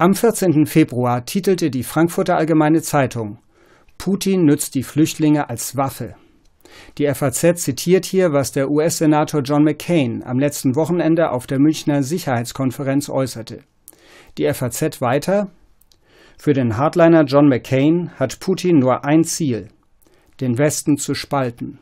Am 14. Februar titelte die Frankfurter Allgemeine Zeitung Putin nützt die Flüchtlinge als Waffe. Die FAZ zitiert hier, was der US-Senator John McCain am letzten Wochenende auf der Münchner Sicherheitskonferenz äußerte. Die FAZ weiter Für den Hardliner John McCain hat Putin nur ein Ziel, den Westen zu spalten.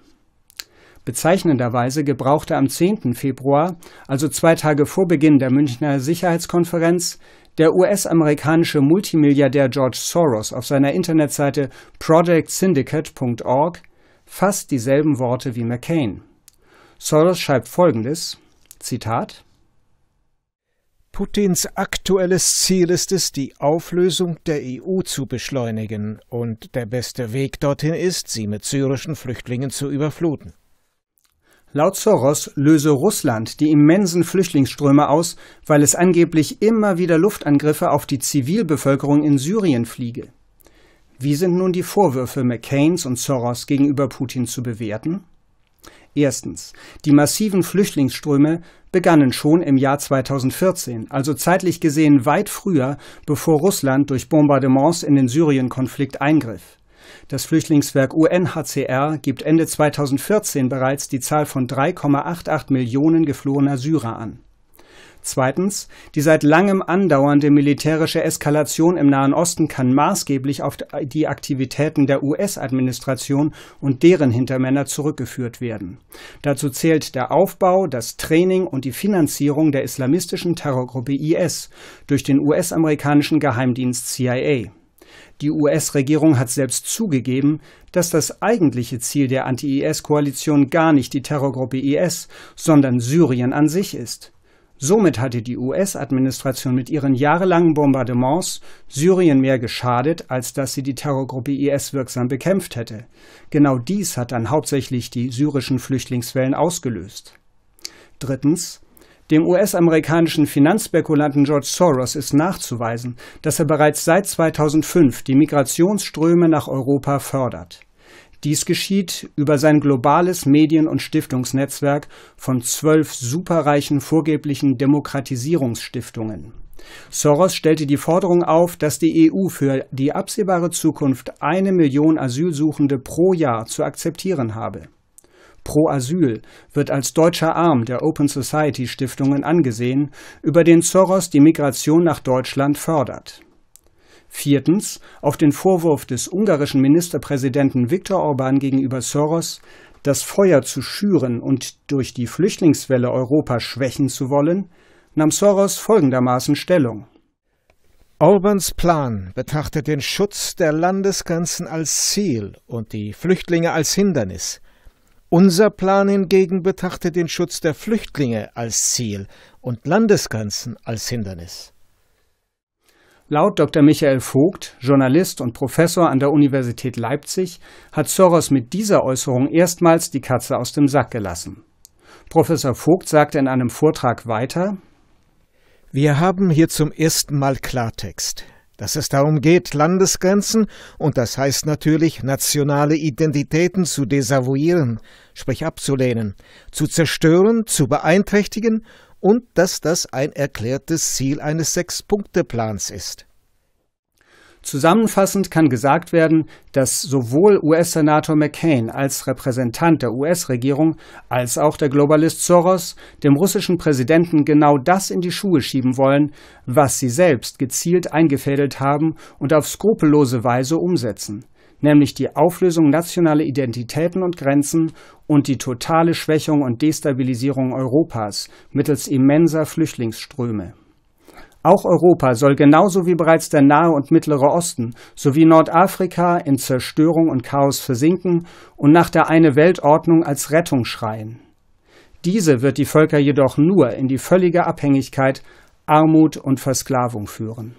Bezeichnenderweise gebrauchte am 10. Februar, also zwei Tage vor Beginn der Münchner Sicherheitskonferenz, der US-amerikanische Multimilliardär George Soros auf seiner Internetseite projectsyndicate.org fasst dieselben Worte wie McCain. Soros schreibt folgendes: Zitat Putins aktuelles Ziel ist es, die Auflösung der EU zu beschleunigen, und der beste Weg dorthin ist, sie mit syrischen Flüchtlingen zu überfluten. Laut Soros löse Russland die immensen Flüchtlingsströme aus, weil es angeblich immer wieder Luftangriffe auf die Zivilbevölkerung in Syrien fliege. Wie sind nun die Vorwürfe McCains und Soros gegenüber Putin zu bewerten? Erstens. Die massiven Flüchtlingsströme begannen schon im Jahr 2014, also zeitlich gesehen weit früher, bevor Russland durch Bombardements in den Syrien-Konflikt eingriff. Das Flüchtlingswerk UNHCR gibt Ende 2014 bereits die Zahl von 3,88 Millionen geflohener Syrer an. Zweitens, die seit langem andauernde militärische Eskalation im Nahen Osten kann maßgeblich auf die Aktivitäten der US-Administration und deren Hintermänner zurückgeführt werden. Dazu zählt der Aufbau, das Training und die Finanzierung der islamistischen Terrorgruppe IS durch den US-amerikanischen Geheimdienst CIA. Die US-Regierung hat selbst zugegeben, dass das eigentliche Ziel der Anti-IS-Koalition gar nicht die Terrorgruppe IS, sondern Syrien an sich ist. Somit hatte die US-Administration mit ihren jahrelangen Bombardements Syrien mehr geschadet, als dass sie die Terrorgruppe IS wirksam bekämpft hätte. Genau dies hat dann hauptsächlich die syrischen Flüchtlingswellen ausgelöst. Drittens dem US-amerikanischen Finanzspekulanten George Soros ist nachzuweisen, dass er bereits seit 2005 die Migrationsströme nach Europa fördert. Dies geschieht über sein globales Medien- und Stiftungsnetzwerk von zwölf superreichen vorgeblichen Demokratisierungsstiftungen. Soros stellte die Forderung auf, dass die EU für die absehbare Zukunft eine Million Asylsuchende pro Jahr zu akzeptieren habe. Pro Asyl wird als deutscher Arm der Open Society Stiftungen angesehen, über den Soros die Migration nach Deutschland fördert. Viertens, auf den Vorwurf des ungarischen Ministerpräsidenten Viktor Orban gegenüber Soros, das Feuer zu schüren und durch die Flüchtlingswelle Europa schwächen zu wollen, nahm Soros folgendermaßen Stellung. Orbans Plan betrachtet den Schutz der Landesgrenzen als Ziel und die Flüchtlinge als Hindernis. Unser Plan hingegen betrachtet den Schutz der Flüchtlinge als Ziel und Landesgrenzen als Hindernis. Laut Dr. Michael Vogt, Journalist und Professor an der Universität Leipzig, hat Soros mit dieser Äußerung erstmals die Katze aus dem Sack gelassen. Professor Vogt sagte in einem Vortrag weiter Wir haben hier zum ersten Mal Klartext dass es darum geht, Landesgrenzen und das heißt natürlich nationale Identitäten zu desavouieren, sprich abzulehnen, zu zerstören, zu beeinträchtigen und dass das ein erklärtes Ziel eines Sechs-Punkte-Plans ist. Zusammenfassend kann gesagt werden, dass sowohl US-Senator McCain als Repräsentant der US-Regierung als auch der Globalist Soros dem russischen Präsidenten genau das in die Schuhe schieben wollen, was sie selbst gezielt eingefädelt haben und auf skrupellose Weise umsetzen, nämlich die Auflösung nationaler Identitäten und Grenzen und die totale Schwächung und Destabilisierung Europas mittels immenser Flüchtlingsströme. Auch Europa soll genauso wie bereits der Nahe und Mittlere Osten sowie Nordafrika in Zerstörung und Chaos versinken und nach der eine Weltordnung als Rettung schreien. Diese wird die Völker jedoch nur in die völlige Abhängigkeit, Armut und Versklavung führen.